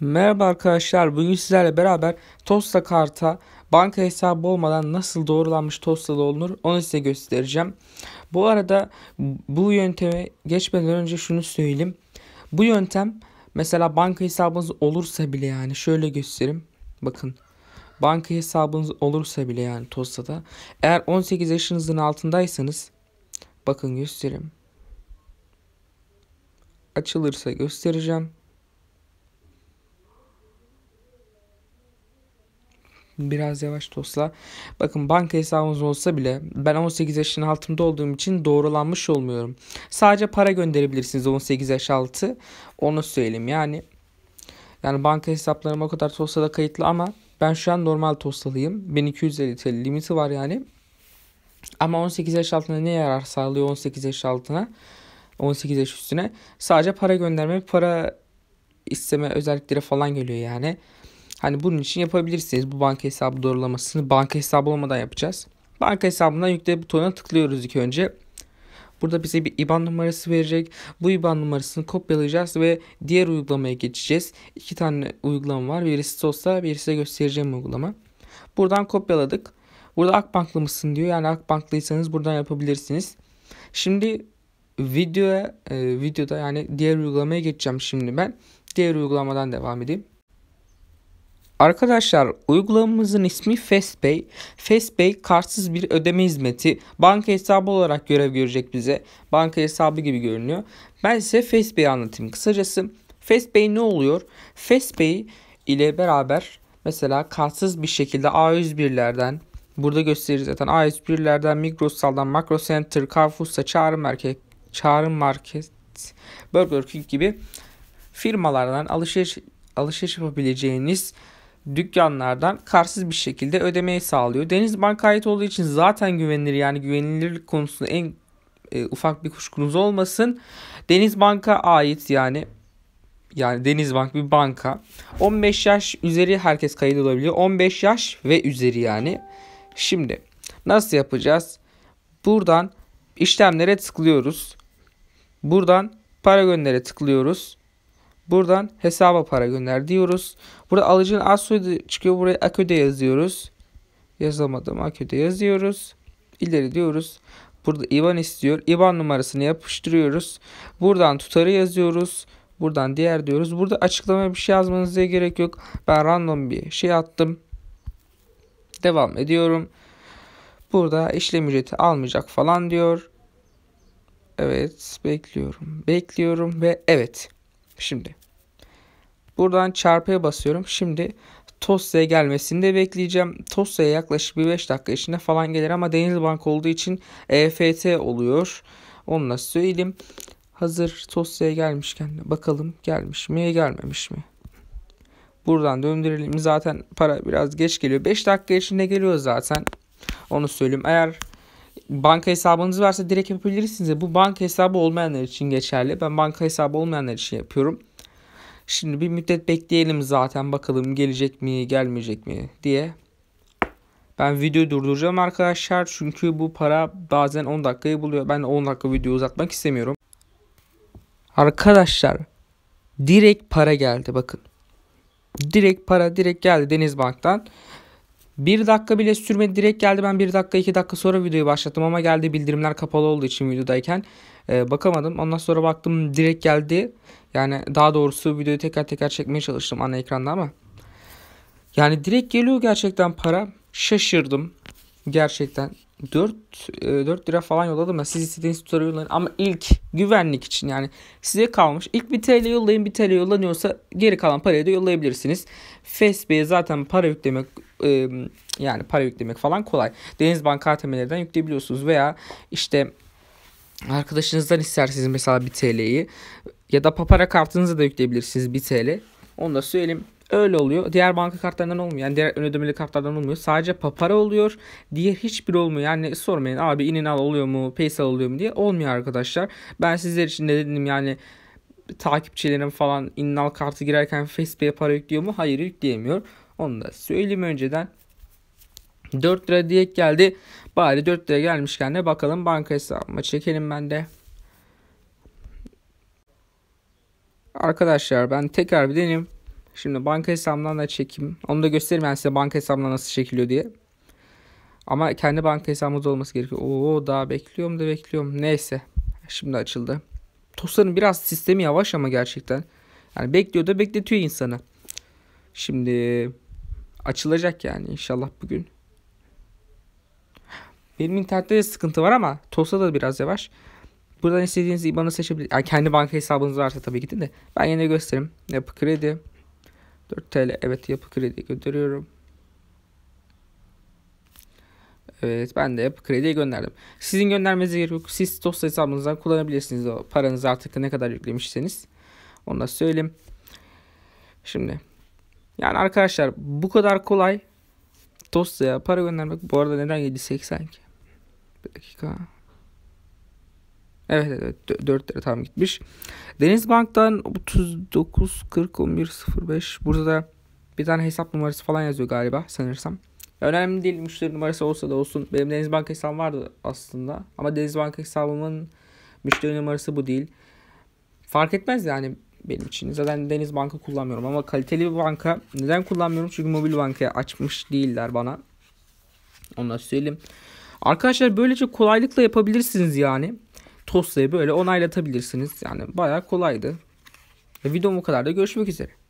Merhaba arkadaşlar. Bugün sizlerle beraber Tosta karta banka hesabı olmadan nasıl doğrulanmış Tosta'da olunur onu size göstereceğim. Bu arada bu yönteme geçmeden önce şunu söyleyeyim. Bu yöntem mesela banka hesabınız olursa bile yani şöyle göstereyim. Bakın banka hesabınız olursa bile yani Tosta'da eğer 18 yaşınızın altındaysanız bakın göstereyim. Açılırsa göstereceğim. Biraz yavaş tosla. Bakın banka hesabımız olsa bile ben 18 yaşın altında olduğum için doğrulanmış olmuyorum. Sadece para gönderebilirsiniz 18 yaş altı. Onu söyleyeyim yani. Yani banka hesaplarım o kadar tosla da kayıtlı ama ben şu an normal Tosla'lıyım. 1250 TL limiti var yani. Ama 18 yaş altına ne yarar sağlıyor 18 yaş altına? 18 yaş üstüne. Sadece para gönderme, para isteme özellikleri falan geliyor yani. Hani bunun için yapabilirsiniz. Bu banka hesabı doğrulamasını banka hesabı olmadan yapacağız. Banka hesabından yükle butonuna tıklıyoruz ilk önce. Burada bize bir IBAN numarası verecek. Bu IBAN numarasını kopyalayacağız ve diğer uygulamaya geçeceğiz. İki tane uygulama var. Birisi Sosa, birisi de göstereceğim uygulama. Buradan kopyaladık. Burada Akbanklı mısın diyor. Yani Akbanklıysanız buradan yapabilirsiniz. Şimdi videoya, e, videoda yani diğer uygulamaya geçeceğim şimdi ben. Diğer uygulamadan devam edeyim. Arkadaşlar uygulamamızın ismi FastPay. FastPay kartsız bir ödeme hizmeti. Banka hesabı olarak görev görecek bize. Banka hesabı gibi görünüyor. Ben size FastPay'i anlatayım kısacası. FastPay ne oluyor? FastPay ile beraber mesela kartsız bir şekilde A101'lerden burada gösterir zaten A101'lerden Migros'tan Macro Center, Carrefour'sa Çağrı Market, Çağrı Market, Burger King gibi firmalardan alışveriş alışveriş yapabileceğiniz dükkanlardan karsız bir şekilde ödemeyi sağlıyor. Denizbank ait olduğu için zaten güvenilir yani güvenilirlik konusunda en e, ufak bir kuşkunuz olmasın. Denizbank'a ait yani yani Denizbank bir banka. 15 yaş üzeri herkes kayıtlı olabiliyor. 15 yaş ve üzeri yani. Şimdi nasıl yapacağız? Buradan işlemlere tıklıyoruz. Buradan para göndere tıklıyoruz. Buradan hesaba para gönder diyoruz. Burada alıcının az soyadı çıkıyor. Buraya AKÖ'de yazıyoruz. Yazamadım. AKÖ'de yazıyoruz. İleri diyoruz. Burada IBAN istiyor. IBAN numarasını yapıştırıyoruz. Buradan tutarı yazıyoruz. Buradan diğer diyoruz. Burada açıklamaya bir şey yazmanıza gerek yok. Ben random bir şey attım. Devam ediyorum. Burada işlem ücreti almayacak falan diyor. Evet bekliyorum. Bekliyorum ve evet. Şimdi buradan çarpıya basıyorum. Şimdi Tosya'ya gelmesini de bekleyeceğim. Tosya'ya yaklaşık bir 5 dakika içinde falan gelir ama bank olduğu için EFT oluyor. Onu da söyleyeyim. Hazır Tosya'ya gelmişken bakalım gelmiş mi gelmemiş mi? Buradan döndürelim. Zaten para biraz geç geliyor. 5 dakika içinde geliyor zaten. Onu söyleyeyim. Eğer banka hesabınız varsa direkt yapabilirsiniz. Bu banka hesabı olmayanlar için geçerli. Ben banka hesabı olmayanlar için yapıyorum. Şimdi bir müddet bekleyelim zaten bakalım gelecek mi gelmeyecek mi diye. Ben video durduracağım arkadaşlar çünkü bu para bazen 10 dakikayı buluyor. Ben 10 dakika video uzatmak istemiyorum. Arkadaşlar direkt para geldi bakın. Direkt para direkt geldi Denizbank'tan. Bir dakika bile sürmedi direkt geldi ben bir dakika iki dakika sonra videoyu başlattım ama geldi bildirimler kapalı olduğu için videodayken e, bakamadım. Ondan sonra baktım direkt geldi yani daha doğrusu videoyu tekrar tekrar çekmeye çalıştım ana ekranda ama. Yani direkt geliyor gerçekten para şaşırdım gerçekten 4 4 e, lira falan yolladım da siz istediğiniz tutarı yollayın ama ilk güvenlik için yani size kalmış. ilk bir TL yollayın bir TL yollanıyorsa geri kalan parayı da yollayabilirsiniz. Facebook'e zaten para yüklemek e, yani para yüklemek falan kolay. Deniz Banka ATM'lerden yükleyebiliyorsunuz veya işte arkadaşınızdan isterseniz mesela bir TL'yi ya da papara kartınıza da yükleyebilirsiniz bir TL. Onu da söyleyeyim. Öyle oluyor. Diğer banka kartlarından olmuyor. Yani diğer ödemeli kartlardan olmuyor. Sadece papara oluyor. Diğer hiçbir olmuyor. Yani sormayın abi inin al oluyor mu? Paysal oluyor mu diye. Olmuyor arkadaşlar. Ben sizler için de dedim yani takipçilerim falan innal kartı girerken Facebook'a para yüklüyor mu? Hayır yükleyemiyor. Onu da söyleyeyim önceden. 4 lira diye geldi. Bari 4 lira gelmişken de bakalım banka hesabıma çekelim ben de. Arkadaşlar ben tekrar bir deneyim. Şimdi banka hesabından da çekim. Onu da göstereyim ben size banka hesabından nasıl çekiliyor diye. Ama kendi banka hesabımız olması gerekiyor. Oo daha bekliyorum da bekliyorum. Neyse. Şimdi açıldı. Tosa'nın biraz sistemi yavaş ama gerçekten. Yani bekliyor da bekletiyor insanı. Şimdi açılacak yani inşallah bugün. Benim internette de sıkıntı var ama Tosa da biraz yavaş. Buradan istediğiniz IBAN'ı seçebilir, Yani kendi banka hesabınız varsa tabii gidin de. Ben yine göstereyim. Yapı kredi. 4 TL evet yapı kredi gönderiyorum. Evet ben de yapı krediye gönderdim. Sizin göndermenize gerek yok. Siz dosya hesabınızdan kullanabilirsiniz o paranızı artık ne kadar yüklemişseniz. Onu da söyleyeyim. Şimdi yani arkadaşlar bu kadar kolay dosyaya para göndermek bu arada neden 7.80 ki? Bir dakika. Evet evet 4 lira tam gitmiş. Denizbank'tan 39 40 11 05 burada da bir tane hesap numarası falan yazıyor galiba sanırsam. Önemli değil müşteri numarası olsa da olsun. Benim Denizbank hesabım vardı aslında. Ama Denizbank hesabımın müşteri numarası bu değil. Fark etmez yani benim için. Zaten Denizbankı kullanmıyorum ama kaliteli bir banka. Neden kullanmıyorum? Çünkü mobil bankaya açmış değiller bana. Onu da söyleyeyim. Arkadaşlar böylece kolaylıkla yapabilirsiniz yani toslayı böyle onaylatabilirsiniz. Yani bayağı kolaydı. Videom bu kadar da görüşmek üzere.